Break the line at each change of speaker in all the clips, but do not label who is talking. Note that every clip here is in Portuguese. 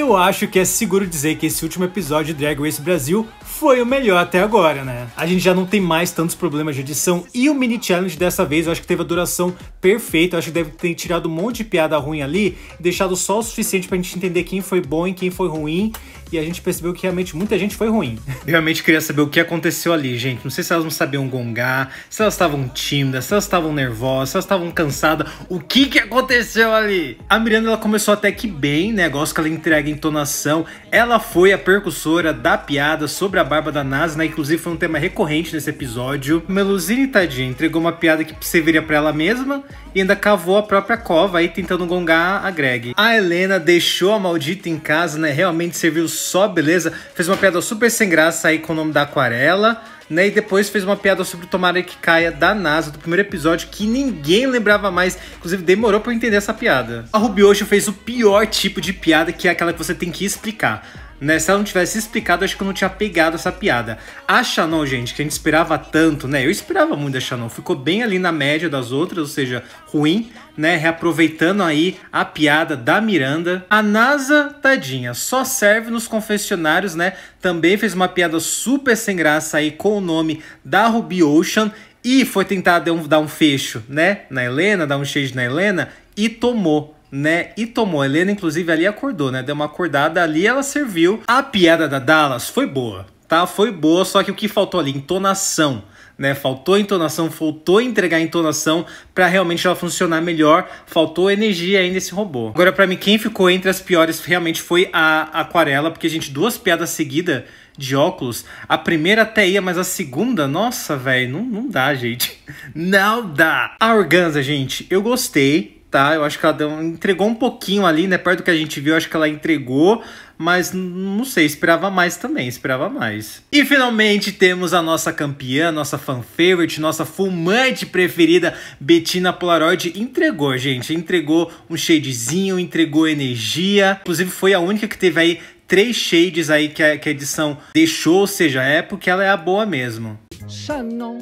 Eu acho que é seguro dizer que esse último episódio de Drag Race Brasil foi o melhor até agora, né? A gente já não tem mais tantos problemas de edição e o mini challenge dessa vez eu acho que teve a duração perfeita. Eu acho que deve ter tirado um monte de piada ruim ali, deixado só o suficiente pra gente entender quem foi bom e quem foi ruim e a gente percebeu que realmente muita gente foi ruim. Eu realmente queria saber o que aconteceu ali, gente. Não sei se elas não sabiam gongar, se elas estavam tímidas, se elas estavam nervosas, se elas estavam cansadas. O que que aconteceu ali? A Miranda, ela começou até que bem, né? Gosto que ela entrega entonação. Ela foi a percussora da piada sobre a barba da NASA, né? Inclusive foi um tema recorrente nesse episódio. Meluzine, tadinha, entregou uma piada que serviria para ela mesma e ainda cavou a própria cova aí tentando gongar a Greg. A Helena deixou a maldita em casa, né? Realmente serviu só beleza. Fez uma piada super sem graça aí com o nome da aquarela, né? E depois fez uma piada sobre Tomara que caia da NASA do primeiro episódio que ninguém lembrava mais. Inclusive, demorou para entender essa piada. A Ruby hoje fez o pior tipo de piada, que é aquela que você tem que explicar. Né? Se ela não tivesse explicado, acho que eu não tinha pegado essa piada. A Shannon, gente, que a gente esperava tanto, né? Eu esperava muito da Shannon. Ficou bem ali na média das outras, ou seja, ruim, né? Reaproveitando aí a piada da Miranda. A NASA, tadinha, só serve nos confessionários, né? Também fez uma piada super sem graça aí com o nome da Ruby Ocean. E foi tentar dar um, dar um fecho, né? Na Helena, dar um shade na Helena e tomou né? E tomou. A Helena, inclusive, ali acordou, né? Deu uma acordada ali, ela serviu. A piada da Dallas foi boa, tá? Foi boa, só que o que faltou ali? Entonação. Né, faltou entonação, faltou entregar entonação para realmente ela funcionar melhor. Faltou energia ainda esse robô. Agora, para mim, quem ficou entre as piores realmente foi a Aquarela, porque, gente, duas piadas seguidas de óculos. A primeira até ia, mas a segunda, nossa, velho, não, não dá, gente. Não dá. A Organza, gente, eu gostei tá? Eu acho que ela deu, entregou um pouquinho ali, né? Perto do que a gente viu, acho que ela entregou, mas não sei, esperava mais também, esperava mais. E finalmente temos a nossa campeã, nossa fan favorite, nossa fumante preferida, Bettina Polaroid. Entregou, gente, entregou um shadezinho, entregou energia. Inclusive, foi a única que teve aí três shades aí que a, que a edição deixou, ou seja, é porque ela é a boa mesmo. Shannon,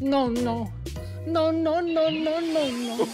não, não. No, no, no, no, no, no.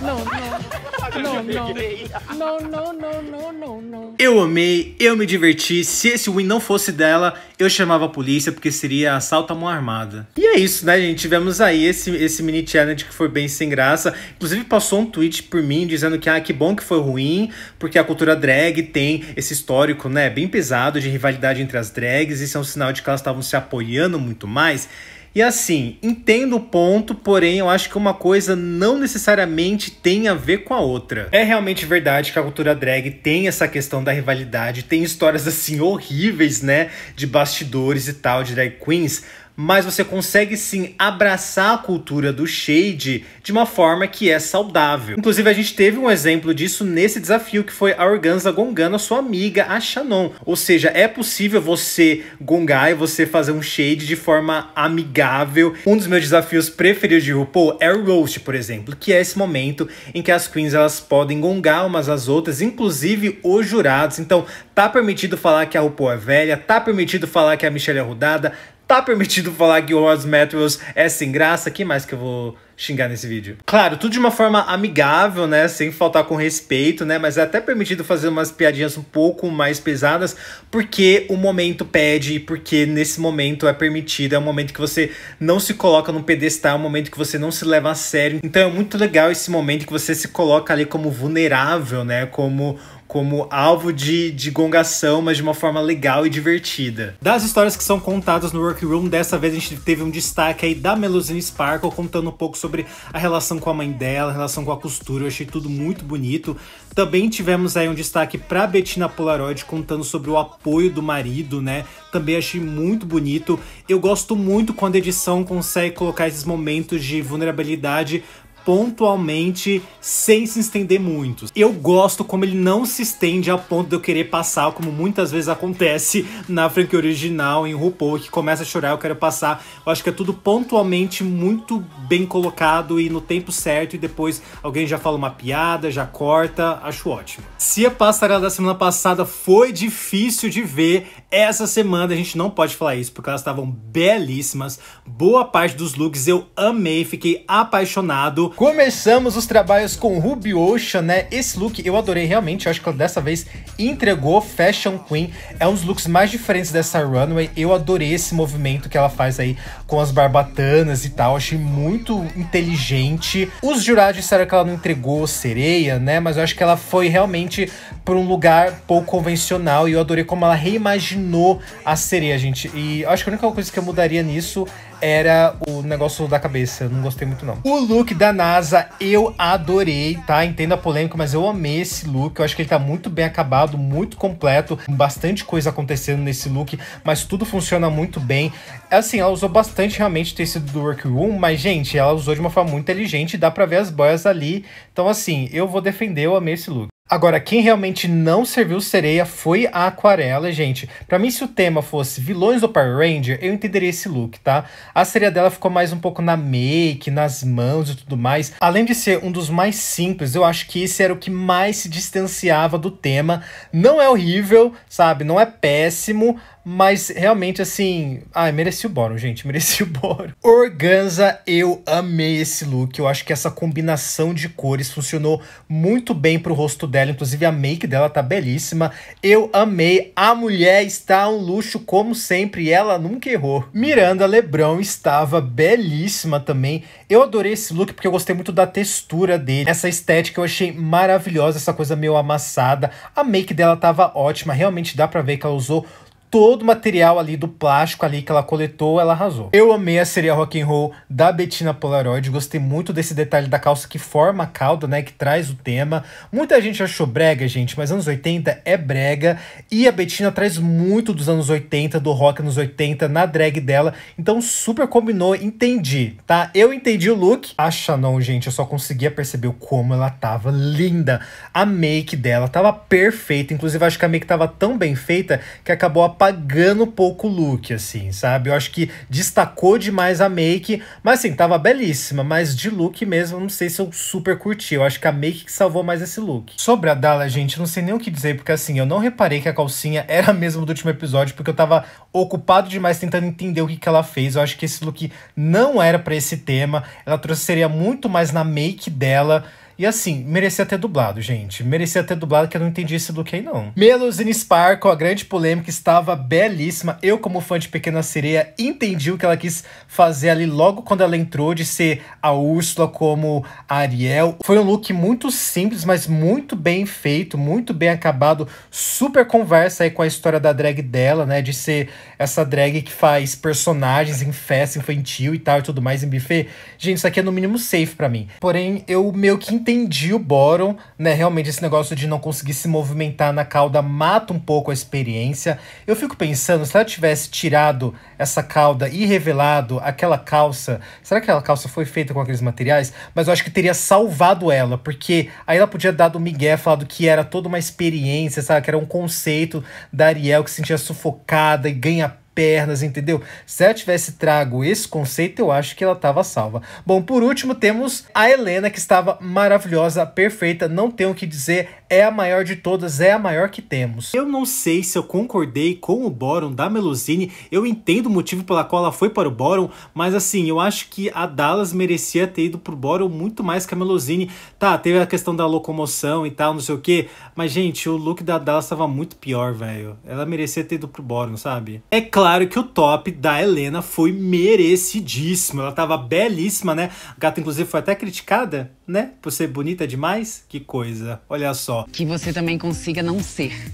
Não, não. Não, não. Não, não, não, não, não, não. Eu amei, eu me diverti. Se esse win não fosse dela, eu chamava a polícia, porque seria assalto à mão armada. E é isso, né, gente? Tivemos aí esse, esse mini challenge que foi bem sem graça. Inclusive, passou um tweet por mim dizendo que, ah, que bom que foi ruim, porque a cultura drag tem esse histórico, né, bem pesado de rivalidade entre as drags. Isso é um sinal de que elas estavam se apoiando muito mais. E assim, entendo o ponto, porém eu acho que uma coisa não necessariamente tem a ver com a outra. É realmente verdade que a cultura drag tem essa questão da rivalidade, tem histórias assim horríveis, né, de bastidores e tal, de drag queens, mas você consegue sim abraçar a cultura do shade de uma forma que é saudável. Inclusive, a gente teve um exemplo disso nesse desafio que foi a Organza gongando a sua amiga, a Shannon. Ou seja, é possível você gongar e você fazer um shade de forma amigável. Um dos meus desafios preferidos de RuPaul é o Roast, por exemplo, que é esse momento em que as queens elas podem gongar umas às outras, inclusive os jurados. Então, tá permitido falar que a RuPaul é velha, tá permitido falar que a Michelle é rodada, Tá permitido falar que o Wars Metros é sem graça. que mais que eu vou xingar nesse vídeo? Claro, tudo de uma forma amigável, né? Sem faltar com respeito, né? Mas é até permitido fazer umas piadinhas um pouco mais pesadas, porque o momento pede e porque nesse momento é permitido. É um momento que você não se coloca num pedestal, é um momento que você não se leva a sério. Então é muito legal esse momento que você se coloca ali como vulnerável, né? Como como alvo de, de gongação, mas de uma forma legal e divertida. Das histórias que são contadas no Workroom, dessa vez a gente teve um destaque aí da Melusine Sparkle, contando um pouco sobre a relação com a mãe dela, a relação com a costura, eu achei tudo muito bonito. Também tivemos aí um destaque para Bettina Polaroid, contando sobre o apoio do marido, né? Também achei muito bonito. Eu gosto muito quando a edição consegue colocar esses momentos de vulnerabilidade pontualmente, sem se estender muito. Eu gosto como ele não se estende a ponto de eu querer passar, como muitas vezes acontece na franquia original, em RuPaul, que começa a chorar, eu quero passar. Eu acho que é tudo pontualmente muito bem colocado e no tempo certo, e depois alguém já fala uma piada, já corta, acho ótimo. Se a passarela da semana passada foi difícil de ver, essa semana a gente não pode falar isso porque elas estavam belíssimas. Boa parte dos looks eu amei, fiquei apaixonado. Começamos os trabalhos com Ruby Ocean, né? Esse look eu adorei realmente, eu acho que ela dessa vez entregou Fashion Queen. É um dos looks mais diferentes dessa runway. Eu adorei esse movimento que ela faz aí com as barbatanas e tal, achei muito inteligente. Os jurados disseram que ela não entregou sereia, né? Mas eu acho que ela foi realmente por um lugar pouco convencional e eu adorei como ela reimaginou a sereia, gente. E acho que a única coisa que eu mudaria nisso era o negócio da cabeça. Eu não gostei muito, não. O look da NASA eu adorei, tá? Entendo a polêmica, mas eu amei esse look. Eu acho que ele tá muito bem acabado, muito completo. Bastante coisa acontecendo nesse look, mas tudo funciona muito bem. Assim, ela usou bastante realmente tecido do Workroom, mas, gente, ela usou de uma forma muito inteligente. Dá pra ver as boias ali. Então, assim, eu vou defender, eu amei esse look. Agora, quem realmente não serviu sereia foi a Aquarela, gente. Para mim, se o tema fosse vilões do Power Ranger, eu entenderia esse look, tá? A sereia dela ficou mais um pouco na make, nas mãos e tudo mais. Além de ser um dos mais simples, eu acho que esse era o que mais se distanciava do tema. Não é horrível, sabe? Não é péssimo, mas realmente, assim. Ai, mereci o bórum, gente. Mereci o bórum. Organza, eu amei esse look. Eu acho que essa combinação de cores funcionou muito bem pro rosto dela. Inclusive, a make dela tá belíssima. Eu amei. A mulher está um luxo, como sempre. ela nunca errou. Miranda Lebrão estava belíssima também. Eu adorei esse look porque eu gostei muito da textura dele. Essa estética eu achei maravilhosa. Essa coisa meio amassada. A make dela tava ótima. Realmente dá pra ver que ela usou todo o material ali do plástico ali que ela coletou, ela arrasou. Eu amei a série rock and roll da Bettina Polaroid, gostei muito desse detalhe da calça que forma a cauda, né, que traz o tema. Muita gente achou brega, gente, mas anos 80 é brega e a Bettina traz muito dos anos 80, do rock nos 80 na drag dela, então super combinou, entendi, tá? Eu entendi o look. A não gente, eu só conseguia perceber como ela tava linda. A make dela tava perfeita, inclusive acho que a make tava tão bem feita que acabou apagando pouco o look, assim, sabe? Eu acho que destacou demais a make, mas assim, tava belíssima, mas de look mesmo, não sei se eu super curti. Eu acho que a make que salvou mais esse look. Sobre a Dala, gente, não sei nem o que dizer, porque assim, eu não reparei que a calcinha era a mesma do último episódio, porque eu tava ocupado demais tentando entender o que, que ela fez. Eu acho que esse look não era para esse tema. Ela trouxeria muito mais na make dela e assim, merecia ter dublado, gente. Merecia ter dublado que eu não entendi esse look aí, não. Melusine Sparkle, a grande polêmica, estava belíssima. Eu, como fã de Pequena Sereia, entendi o que ela quis fazer ali logo quando ela entrou, de ser a Úrsula como a Ariel. Foi um look muito simples, mas muito bem feito, muito bem acabado. Super conversa aí com a história da drag dela, né? De ser essa drag que faz personagens em festa infantil e tal e tudo mais em buffet. Gente, isso aqui é no mínimo safe para mim. Porém, eu meio que entendi entendi o Boron, né? Realmente esse negócio de não conseguir se movimentar na cauda mata um pouco a experiência. Eu fico pensando, se ela tivesse tirado essa cauda e revelado aquela calça, será que aquela calça foi feita com aqueles materiais? Mas eu acho que teria salvado ela, porque aí ela podia dar do Miguel, falado que era toda uma experiência, sabe? Que era um conceito da Ariel que se sentia sufocada e ganha pernas, entendeu? Se ela tivesse trago esse conceito, eu acho que ela tava salva. Bom, por último, temos a Helena, que estava maravilhosa, perfeita, não tenho o que dizer, é a maior de todas, é a maior que temos. Eu não sei se eu concordei com o Boron da Melusine, eu entendo o motivo pela qual ela foi para o Boron, mas assim, eu acho que a Dallas merecia ter ido pro Boron muito mais que a Melusine. Tá, teve a questão da locomoção e tal, não sei o que, mas gente, o look da Dallas tava muito pior, velho. Ela merecia ter ido pro Boron, sabe? É claro claro que o top da Helena foi merecidíssimo. Ela tava belíssima, né? A gata, inclusive, foi até criticada, né? Por ser bonita demais. Que coisa. Olha só. Que você também consiga não ser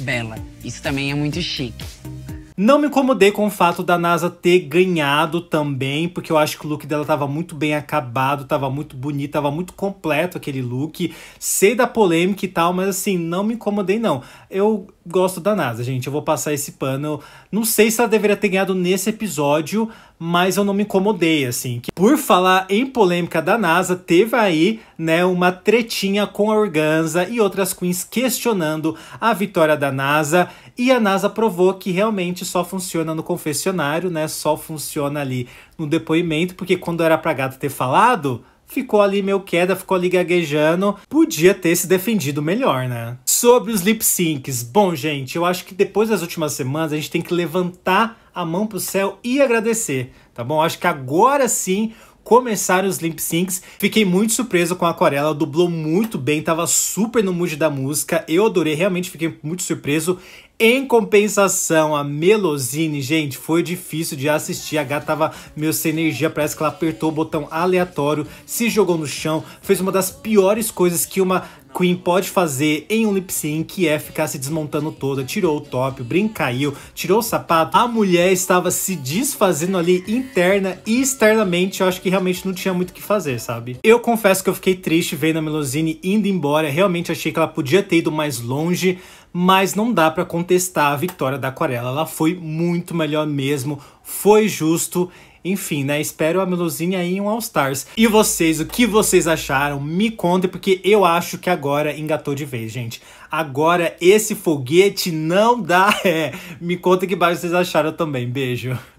bela. Isso também é muito chique. Não me incomodei com o fato da NASA ter ganhado também, porque eu acho que o look dela tava muito bem acabado, tava muito bonito, tava muito completo aquele look. Sei da polêmica e tal, mas assim, não me incomodei não. Eu gosto da NASA, gente. Eu vou passar esse pano. Não sei se ela deveria ter ganhado nesse episódio, mas eu não me incomodei, assim. Por falar em polêmica da NASA, teve aí, né, uma tretinha com a Organza e outras queens questionando a vitória da NASA. E a NASA provou que realmente só funciona no confessionário, né? Só funciona ali no depoimento, porque quando era pra gata ter falado ficou ali meio queda, ficou ali gaguejando. Podia ter se defendido melhor, né? Sobre os lip syncs. Bom, gente, eu acho que depois das últimas semanas a gente tem que levantar a mão pro céu e agradecer, tá bom? Acho que agora sim começaram os lip syncs. Fiquei muito surpreso com a Aquarela, dublou muito bem, tava super no mood da música. Eu adorei, realmente fiquei muito surpreso. Em compensação, a Melosine, gente, foi difícil de assistir. A gata tava meio sem energia, parece que ela apertou o botão aleatório, se jogou no chão, fez uma das piores coisas que uma Queen pode fazer em um lip sync, que é ficar se desmontando toda, tirou o top, brincaiu, tirou o sapato. A mulher estava se desfazendo ali interna e externamente, eu acho que realmente não tinha muito o que fazer, sabe? Eu confesso que eu fiquei triste vendo a Melosine indo embora, realmente achei que ela podia ter ido mais longe, mas não dá para contestar a vitória da Aquarela. Ela foi muito melhor mesmo, foi justo. Enfim, né? Espero a Meluzinha aí em um All Stars. E vocês, o que vocês acharam? Me contem, porque eu acho que agora engatou de vez, gente. Agora esse foguete não dá ré. Me conta que baixo vocês acharam também. Beijo.